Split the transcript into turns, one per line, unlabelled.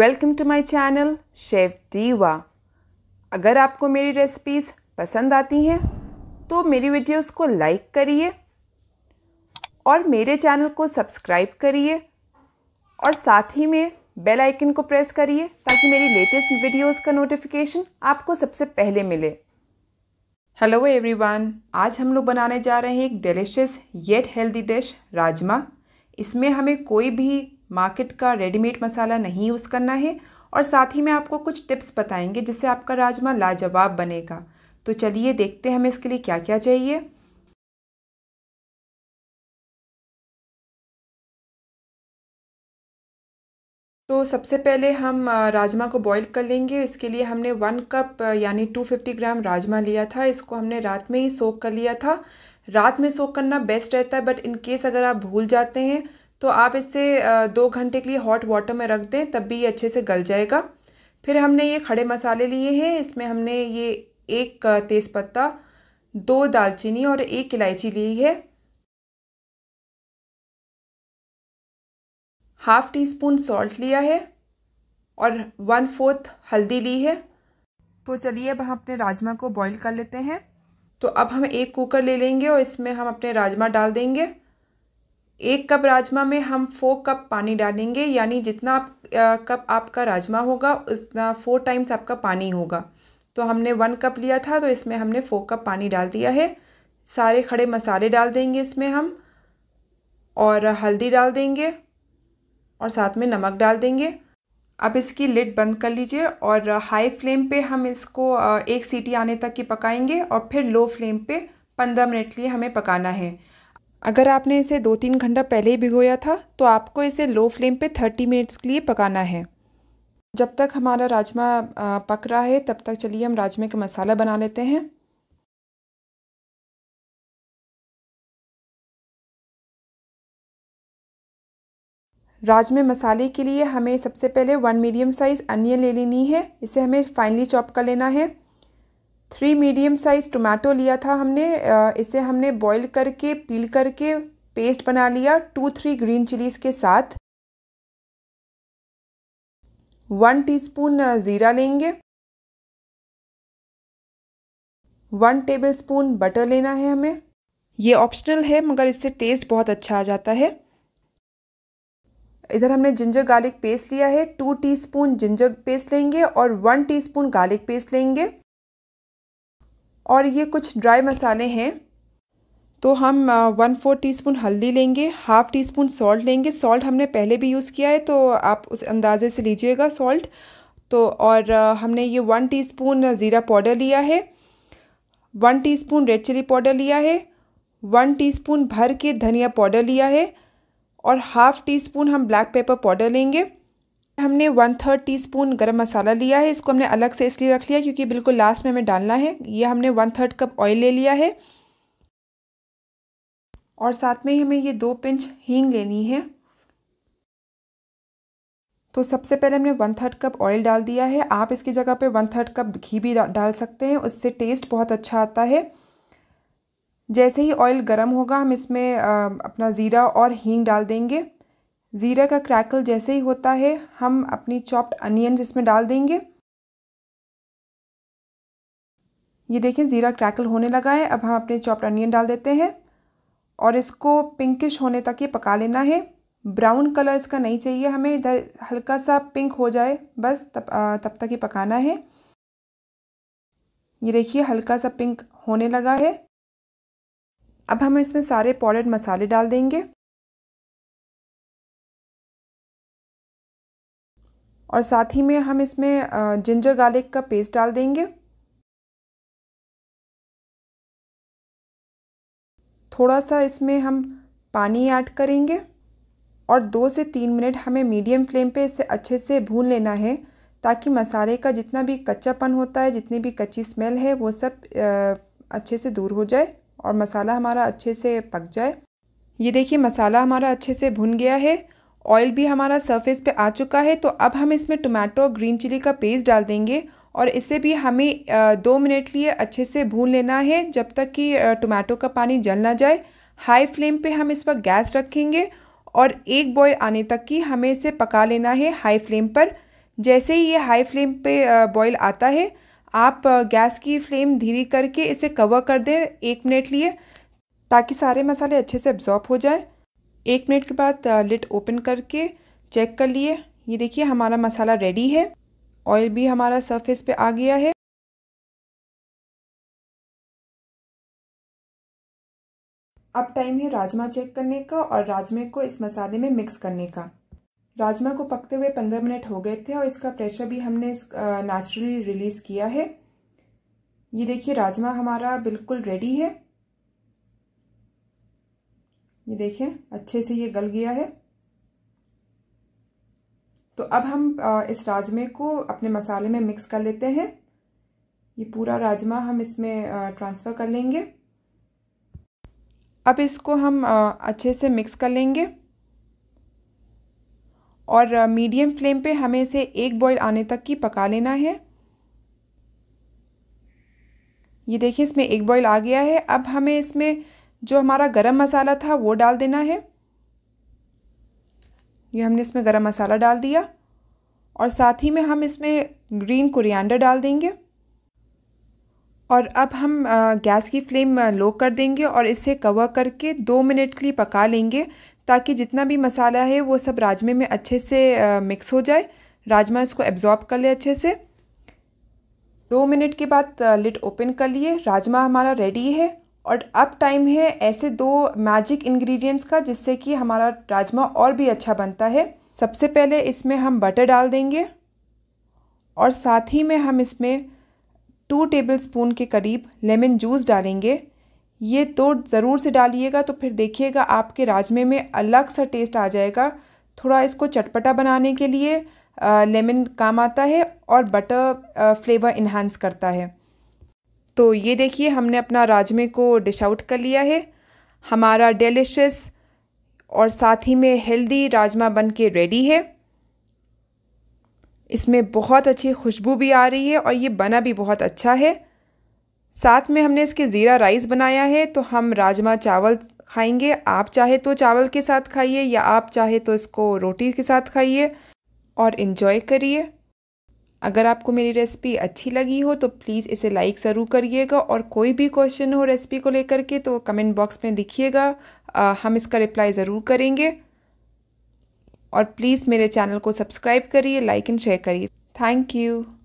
welcome to my channel chef diva अगर आपको मेरी रेसिपीज़ पसंद आती हैं तो मेरी वीडियोस को लाइक करिए और मेरे चैनल को सब्सक्राइब करिए और साथ ही में बेल आइकन को प्रेस करिए ताकि मेरी लेटेस्ट वीडियोस का नोटिफिकेशन आपको सबसे पहले मिले हेलो एवरीवन आज हम लोग बनाने जा रहे हैं एक delicious yet healthy dish rajma इसमें हमें कोई भी मार्केट का रेडीमेड मसाला नहीं यूज़ करना है और साथ ही मैं आपको कुछ टिप्स बताएंगे जिससे आपका राजमा लाजवाब बनेगा तो चलिए देखते हैं हमें इसके लिए क्या क्या चाहिए तो सबसे पहले हम राजमा को बॉईल कर लेंगे इसके लिए हमने वन कप यानी 250 ग्राम राजमा लिया था इसको हमने रात में ही सोक कर लिया था रात में सोक करना बेस्ट रहता है बट इनकेस अगर आप भूल जाते हैं तो आप इसे दो घंटे के लिए हॉट वाटर में रख दें तब भी ये अच्छे से गल जाएगा फिर हमने ये खड़े मसाले लिए हैं इसमें हमने ये एक तेज़पत्ता दो दालचीनी और एक इलायची ली है हाफ टी स्पून सॉल्ट लिया है और वन फोर्थ हल्दी ली है तो चलिए अब हम अपने राजमा को बॉईल कर लेते हैं तो अब हम एक कुकर ले लेंगे और इसमें हम अपने राजमा डाल देंगे एक कप राजमा में हम फोर कप पानी डालेंगे यानी जितना आप आ, कप आपका राजमा होगा उतना फोर टाइम्स आपका पानी होगा तो हमने वन कप लिया था तो इसमें हमने फोर कप पानी डाल दिया है सारे खड़े मसाले डाल देंगे इसमें हम और हल्दी डाल देंगे और साथ में नमक डाल देंगे अब इसकी लिड बंद कर लीजिए और हाई फ्लेम पे हम इसको एक सीटी आने तक की पकाएंगे और फिर लो फ्लेम पे पंद्रह मिनट लिए हमें पकाना है अगर आपने इसे दो तीन घंटा पहले ही भिगोया था तो आपको इसे लो फ्लेम पे थर्टी मिनट्स के लिए पकाना है जब तक हमारा राजमा पक रहा है तब तक चलिए हम राजमे का मसाला बना लेते हैं राजमे मसाले के लिए हमें सबसे पहले वन मीडियम साइज़ अनियन ले लेनी है इसे हमें फाइनली चॉप कर लेना है थ्री मीडियम साइज़ टोमेटो लिया था हमने इसे हमने बॉईल करके पील करके पेस्ट बना लिया टू थ्री ग्रीन चिलीज़ के साथ वन टीस्पून ज़ीरा लेंगे वन टेबल स्पून बटर लेना है हमें ये ऑप्शनल है मगर इससे टेस्ट बहुत अच्छा आ जाता है इधर हमने जिंजर गार्लिक पेस्ट लिया है टू टीस्पून जिंजर पेस्ट लेंगे और वन टीस्पून गार्लिक पेस्ट लेंगे और ये कुछ ड्राई मसाले हैं तो हम वन फोर टीस्पून हल्दी लेंगे हाफ़ टी स्पून सॉल्ट लेंगे सॉल्ट हमने पहले भी यूज़ किया है तो आप उस अंदाज़े से लीजिएगा सॉल्ट तो और हमने ये वन टीस्पून ज़ीरा पाउडर लिया है one teaspoon red chilli powder लिया है वन टीस्पून भर के धनिया पाउडर लिया है और हाफ़ टी स्पून हम ब्लैक पेपर पाउडर लेंगे हमने वन थर्ड टी स्पून गर्म मसाला लिया है इसको हमने अलग से इसलिए रख लिया क्योंकि बिल्कुल लास्ट में हमें डालना है यह हमने वन थर्ड कप ऑयल ले लिया है और साथ में ही हमें ये दो पिंच हींग लेनी है तो सबसे पहले हमने वन थर्ड कप ऑयल डाल दिया है आप इसकी जगह पे वन थर्ड कप घी भी डाल सकते हैं उससे टेस्ट बहुत अच्छा आता है जैसे ही ऑयल गर्म होगा हम इसमें अपना ज़ीरा और हींग डाल देंगे ज़ीरा का क्रैकल जैसे ही होता है हम अपनी चॉप्ड अनियन इसमें डाल देंगे ये देखें ज़ीरा क्रैकल होने लगा है अब हम अपने चॉप्ड अनियन डाल देते हैं और इसको पिंकिश होने तक ये पका लेना है ब्राउन कलर इसका नहीं चाहिए हमें इधर हल्का सा पिंक हो जाए बस तब तब तक ये पकाना है ये देखिए हल्का सा पिंक होने लगा है अब हम इसमें सारे पाउडर मसाले डाल देंगे और साथ ही में हम इसमें जिंजर गार्लिक का पेस्ट डाल देंगे थोड़ा सा इसमें हम पानी ऐड करेंगे और दो से तीन मिनट हमें मीडियम फ्लेम पे इसे अच्छे से भून लेना है ताकि मसाले का जितना भी कच्चापन होता है जितनी भी कच्ची स्मेल है वो सब अच्छे से दूर हो जाए और मसाला हमारा अच्छे से पक जाए ये देखिए मसाला हमारा अच्छे से भुन गया है ऑयल भी हमारा सरफेस पे आ चुका है तो अब हम इसमें टोमेटो और ग्रीन चिली का पेस्ट डाल देंगे और इसे भी हमें दो मिनट लिए अच्छे से भून लेना है जब तक कि टोमेटो का पानी जल ना जाए हाई फ्लेम पे हम इस पर गैस रखेंगे और एक बॉयल आने तक की हमें इसे पका लेना है हाई फ्लेम पर जैसे ही ये हाई फ्लेम पे बॉयल आता है आप गैस की फ्लेम धीरे करके इसे कवर कर दें एक मिनट लिए ताकि सारे मसाले अच्छे से एब्जॉर्ब हो जाएँ एक मिनट के बाद लिट ओपन करके चेक कर लिए ये देखिए हमारा मसाला रेडी है ऑयल भी हमारा सरफेस पे आ गया है अब टाइम है राजमा चेक करने का और राजमे को इस मसाले में मिक्स करने का राजमा को पकते हुए पंद्रह मिनट हो गए थे और इसका प्रेशर भी हमने नेचुरली रिलीज किया है ये देखिए राजमा हमारा बिल्कुल रेडी है ये देखें अच्छे से ये गल गया है तो अब हम इस राजमे को अपने मसाले में मिक्स कर लेते हैं ये पूरा राजमा हम इसमें ट्रांसफ़र कर लेंगे अब इसको हम अच्छे से मिक्स कर लेंगे और मीडियम फ्लेम पे हमें इसे एक बॉईल आने तक की पका लेना है ये देखिए इसमें एक बॉईल आ गया है अब हमें इसमें जो हमारा गरम मसाला था वो डाल देना है ये हमने इसमें गरम मसाला डाल दिया और साथ ही में हम इसमें ग्रीन कोरिएंडर डाल देंगे और अब हम गैस की फ्लेम लो कर देंगे और इसे कवर करके दो मिनट के लिए पका लेंगे ताकि जितना भी मसाला है वो सब राजमे में अच्छे से मिक्स हो जाए राजमा इसको एब्ज़ॉर्ब कर ले अच्छे से दो मिनट के बाद लिट ओपन कर लिए राजमा हमारा रेडी है और अब टाइम है ऐसे दो मैजिक इंग्रेडिएंट्स का जिससे कि हमारा राजमा और भी अच्छा बनता है सबसे पहले इसमें हम बटर डाल देंगे और साथ ही में हम इसमें टू टेबल स्पून के करीब लेमन जूस डालेंगे ये तो ज़रूर से डालिएगा तो फिर देखिएगा आपके राजमे में अलग सा टेस्ट आ जाएगा थोड़ा इसको चटपटा बनाने के लिए लेमन काम आता है और बटर फ्लेवर इन्हांस करता है तो ये देखिए हमने अपना राजमे को डिश आउट कर लिया है हमारा डेलिशस और साथ ही में हेल्दी राजमा बन के रेडी है इसमें बहुत अच्छी खुशबू भी आ रही है और ये बना भी बहुत अच्छा है साथ में हमने इसके ज़ीरा राइस बनाया है तो हम राजमा चावल खाएंगे आप चाहे तो चावल के साथ खाइए या आप चाहे तो इसको रोटी के साथ खाइए और इन्जॉय करिए अगर आपको मेरी रेसिपी अच्छी लगी हो तो प्लीज़ इसे लाइक ज़रूर करिएगा और कोई भी क्वेश्चन हो रेसिपी को लेकर के तो कमेंट बॉक्स में लिखिएगा हम इसका रिप्लाई ज़रूर करेंगे और प्लीज़ मेरे चैनल को सब्सक्राइब करिए लाइक एंड शेयर करिए थैंक यू